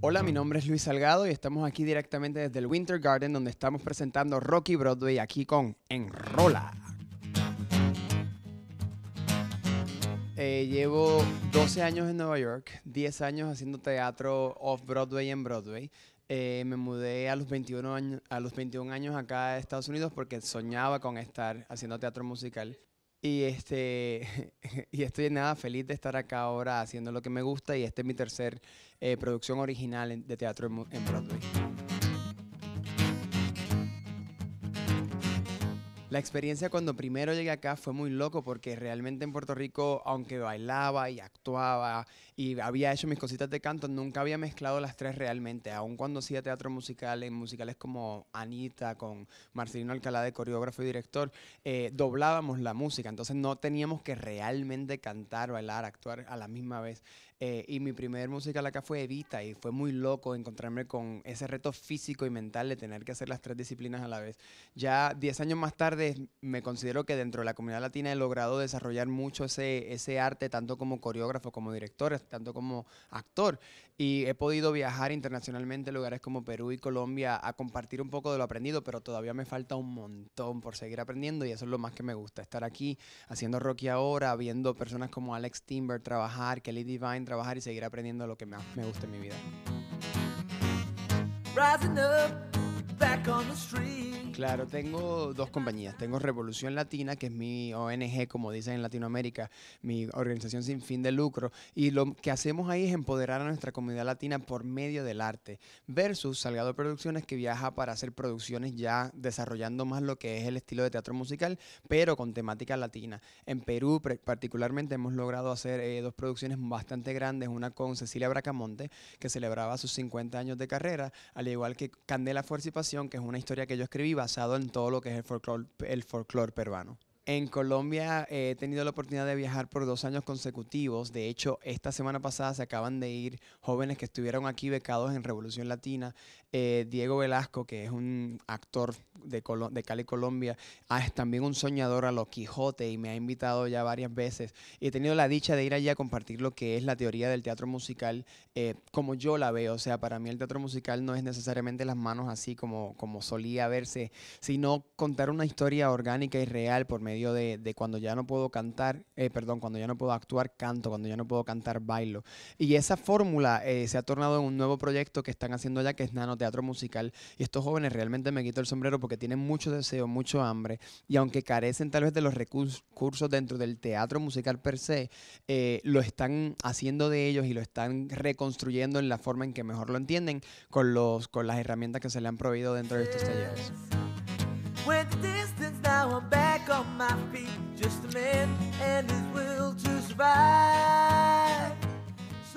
Hola, mi nombre es Luis Salgado y estamos aquí directamente desde el Winter Garden donde estamos presentando Rocky Broadway aquí con Enrola. Eh, llevo 12 años en Nueva York, 10 años haciendo teatro off-Broadway en Broadway. Eh, me mudé a los, 21 años, a los 21 años acá a Estados Unidos porque soñaba con estar haciendo teatro musical. Y, este, y estoy nada feliz de estar acá ahora haciendo lo que me gusta y esta es mi tercer eh, producción original de teatro en Broadway. La experiencia cuando primero llegué acá fue muy loco porque realmente en Puerto Rico, aunque bailaba y actuaba y había hecho mis cositas de canto, nunca había mezclado las tres realmente. Aun cuando hacía teatro musical, en musicales como Anita, con Marcelino Alcalá de coreógrafo y director, eh, doblábamos la música. Entonces no teníamos que realmente cantar, bailar, actuar a la misma vez. Eh, y mi primer musical acá fue Evita y fue muy loco encontrarme con ese reto físico y mental de tener que hacer las tres disciplinas a la vez. Ya 10 años más tarde me considero que dentro de la comunidad latina he logrado desarrollar mucho ese, ese arte, tanto como coreógrafo, como director, tanto como actor. Y he podido viajar internacionalmente a lugares como Perú y Colombia a compartir un poco de lo aprendido, pero todavía me falta un montón por seguir aprendiendo y eso es lo más que me gusta, estar aquí haciendo Rocky ahora, viendo personas como Alex Timber trabajar, Kelly Divine trabajar y seguir aprendiendo lo que más me gusta en mi vida. Claro, tengo dos compañías. Tengo Revolución Latina, que es mi ONG, como dicen en Latinoamérica, mi organización sin fin de lucro. Y lo que hacemos ahí es empoderar a nuestra comunidad latina por medio del arte. Versus Salgado Producciones, que viaja para hacer producciones ya desarrollando más lo que es el estilo de teatro musical, pero con temática latina. En Perú, particularmente, hemos logrado hacer eh, dos producciones bastante grandes. Una con Cecilia Bracamonte, que celebraba sus 50 años de carrera, al igual que Candela Fuerza y Pasión, que es una historia que yo escribí en todo lo que es el folclore, el peruano. En Colombia eh, he tenido la oportunidad de viajar por dos años consecutivos. De hecho, esta semana pasada se acaban de ir jóvenes que estuvieron aquí becados en Revolución Latina. Eh, Diego Velasco, que es un actor de, Cali, Colombia, ah, es también un soñador a los Quijote y me ha invitado ya varias veces. Y he tenido la dicha de ir allá a compartir lo que es la teoría del teatro musical eh, como yo la veo. O sea, para mí el teatro musical no es necesariamente las manos así como, como solía verse, sino contar una historia orgánica y real por medio de, cuando ya no puedo cantar, eh, perdón, cuando ya no puedo actuar, canto, cuando ya no puedo cantar, bailo. Y esa fórmula eh, se ha tornado en un nuevo proyecto que están haciendo ya que es Nano Teatro Musical. Y estos jóvenes realmente me quito el sombrero porque tienen mucho deseo, mucho hambre, y aunque carecen tal vez de los recursos dentro del teatro musical per se, eh, lo están haciendo de ellos y lo están reconstruyendo en la forma en que mejor lo entienden con, los, con las herramientas que se le han proveído dentro de estos talleres.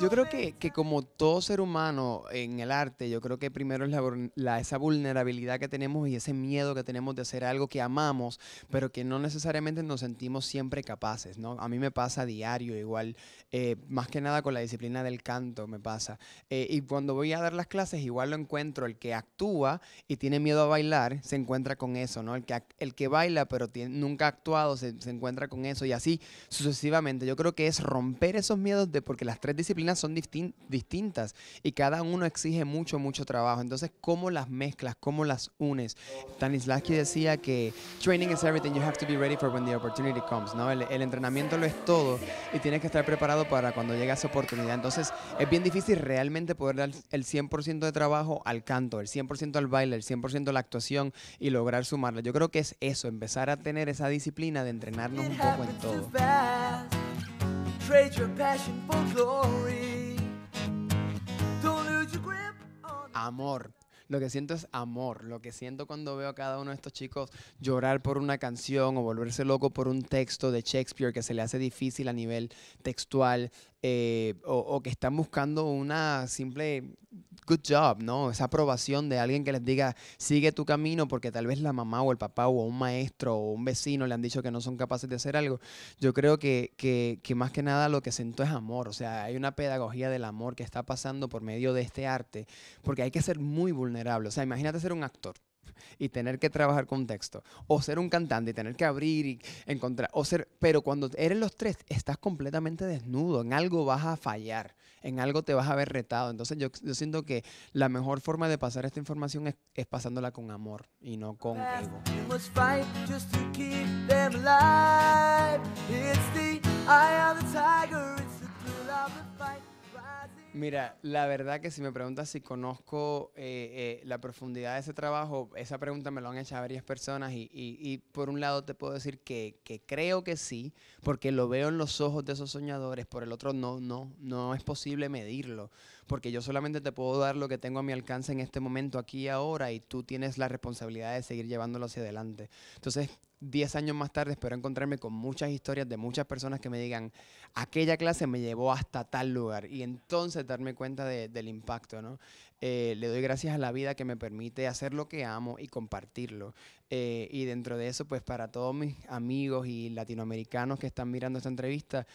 Yo creo que, que, como todo ser humano en el arte, yo creo que primero es la, esa vulnerabilidad que tenemos y ese miedo que tenemos de hacer algo que amamos, pero que no necesariamente nos sentimos siempre capaces, ¿no? A mí me pasa a diario igual, eh, más que nada con la disciplina del canto me pasa. Eh, y cuando voy a dar las clases igual lo encuentro, el que actúa y tiene miedo a bailar, se encuentra con eso, ¿no? El que, el que baila pero nunca ha actuado, se, se encuentra con eso y así sucesivamente. Yo creo que es romper esos miedos de porque las tres disciplinas son distintas y cada uno exige mucho, mucho trabajo. Entonces, ¿cómo las mezclas? ¿Cómo las unes? Stanislavski decía que training is everything, you have to be ready for when the opportunity comes, El, entrenamiento lo es todo y tienes que estar preparado para cuando llega esa oportunidad. Entonces, es bien difícil realmente poder dar el 100% de trabajo al canto, el 100% al baile, el 100% a la actuación y lograr sumarla. Yo creo que es eso, empezar a tener esa disciplina de entrenarnos un poco en todo. Amor. Lo que siento es amor. Lo que siento cuando veo a cada uno de estos chicos llorar por una canción o volverse loco por un texto de Shakespeare que se le hace difícil a nivel textual, eh, o, que están buscando una simple good job, ¿no? Esa aprobación de alguien que les diga, sigue tu camino, porque tal vez la mamá o el papá o un maestro o un vecino le han dicho que no son capaces de hacer algo. Yo creo que, más que nada lo que siento es amor, o sea, hay una pedagogía del amor que está pasando por medio de este arte, porque hay que ser muy vulnerable, o sea, imagínate ser un actor y tener que trabajar con texto, o ser un cantante y tener que abrir y encontrar, o ser, pero cuando eres los tres, estás completamente desnudo, en algo vas a fallar, en algo te vas a ver retado. Entonces yo, siento que la mejor forma de pasar esta información es, pasándola con amor y no con ego. Mira, la verdad que si me preguntas si conozco eh, eh, la profundidad de ese trabajo, esa pregunta me lo han hecho varias personas y, y, y por un lado te puedo decir que, que, creo que sí, porque lo veo en los ojos de esos soñadores, por el otro no, no, no es posible medirlo, porque yo solamente te puedo dar lo que tengo a mi alcance en este momento, aquí y ahora, y tú tienes la responsabilidad de seguir llevándolo hacia adelante. Entonces, 10 años más tarde espero encontrarme con muchas historias de muchas personas que me digan, aquella clase me llevó hasta tal lugar y entonces darme cuenta del impacto, ¿no? Eh, le doy gracias a la vida que me permite hacer lo que amo y compartirlo. Eh, y dentro de eso, pues para todos mis amigos y latinoamericanos que están mirando esta entrevista,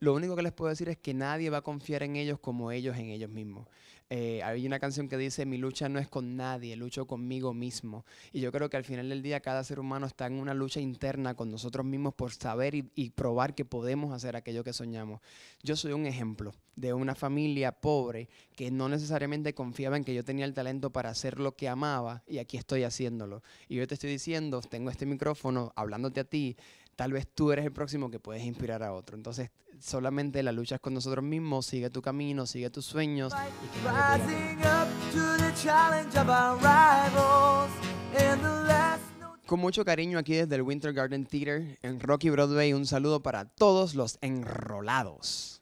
lo único que les puedo decir es que nadie va a confiar en ellos como ellos en ellos mismos. Eh, hay una canción que dice, mi lucha no es con nadie, lucho conmigo mismo. Y yo creo que al final del día cada ser humano está en una lucha lucha interna con nosotros mismos por saber y, probar que podemos hacer aquello que soñamos. Yo soy un ejemplo de una familia pobre que no necesariamente confiaba en que yo tenía el talento para hacer lo que amaba y aquí estoy haciéndolo. Y yo te estoy diciendo, tengo este micrófono hablándote a ti, tal vez tú eres el próximo que puedes inspirar a otro. Entonces, solamente la lucha es con nosotros mismos, sigue tu camino, sigue tus sueños. Con mucho cariño aquí desde el Winter Garden Theater en Rocky Broadway, un saludo para todos los enrolados.